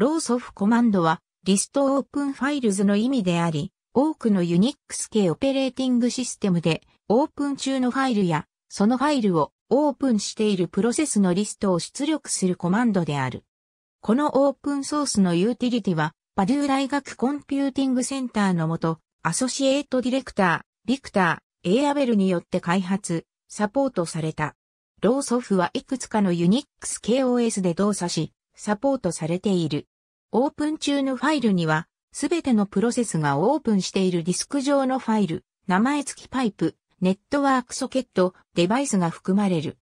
ローソフコマンドは、リストオープンファイルズの意味であり、多くのユニックス系オペレーティングシステムで、オープン中のファイルや、そのファイルをオープンしているプロセスのリストを出力するコマンドである。このオープンソースのユーティリティは、パドゥー大学コンピューティングセンターのもと、アソシエイトディレクター、ビクター、エアベルによって開発、サポートされた。ローソフはいくつかのユニックス KOS で動作し、サポートされている。オープン中のファイルには、すべてのプロセスがオープンしているディスク上のファイル、名前付きパイプ、ネットワークソケット、デバイスが含まれる。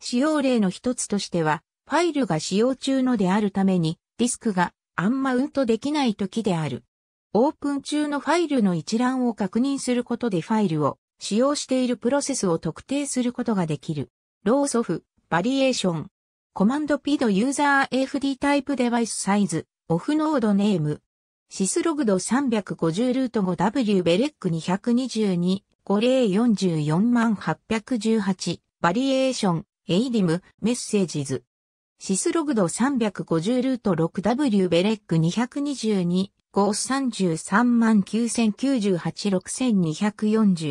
使用例の一つとしては、ファイルが使用中のであるために、ディスクがアンマウントできない時である。オープン中のファイルの一覧を確認することでファイルを使用しているプロセスを特定することができる。ローソフ、バリエーション。コマンド P ドユーザー FD タイプデバイスサイズ。オフノードネーム。シスログド350ルート 5W ベレック222、5例44万818、バリエーション、エイディム、メッセージズ。シスログド350ルート 6W ベレック222、533万9098、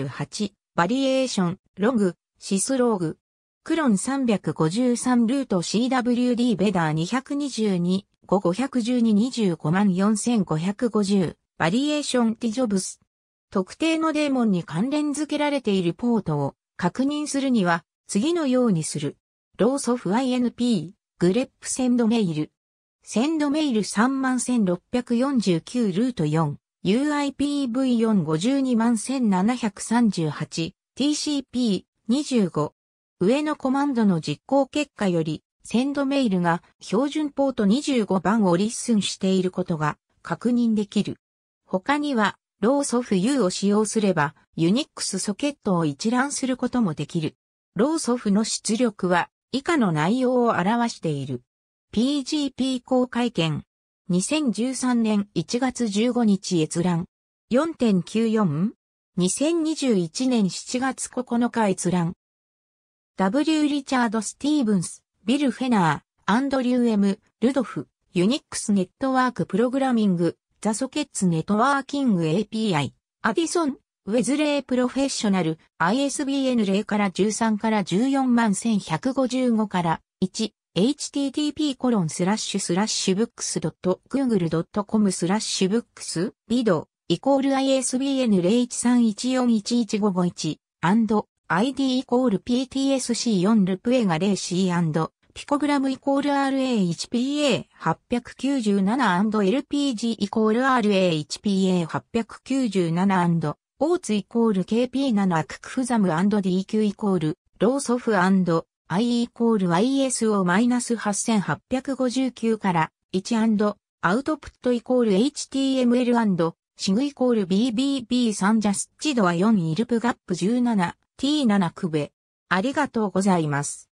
6248、バリエーション、ログ、シスローグ。クロン353ルート CWD ベダー222、5 512 25 4550バリエーションティジョブス。特定のデーモンに関連付けられているポートを確認するには次のようにする。ローソフ INP、グレップセンドメイル。センドメイル31649ルート4、UIPV4521738、TCP25。上のコマンドの実行結果よりセンドメールが標準ポート25番をリッスンしていることが確認できる。他には、ローソフ U を使用すれば、ユニックスソケットを一覧することもできる。ローソフの出力は、以下の内容を表している。PGP 公開券。2013年1月15日閲覧。4.94? 2021年7月9日閲覧。W. リチャード・スティーブンス。ビル・フェナー、アンドリュー・エム、ルドフ、ユニックスネットワークプログラミング、ザソケッツネットワーキング API、アディソン、ウェズレイプロフェッショナル、ISBN 0から13から14万1155から1、http コロンスラッシュスラッシュブックスドット google.com スラッシュブックスビドイコール ISBN 0131411551アンド ID イコール PTSC4 ルプエが 0C& ピコグラムイコール RA1PA897& LPG イコール RA1PA897& オーツイコール KP7 アククフザム &DQ イコールローソフ &I イコール y s o 8 8 5 9から1アウトプットイコール HTML& シグイコール BBB3 ジャスチドは4イルプガップ17 T7 くべ。ありがとうございます。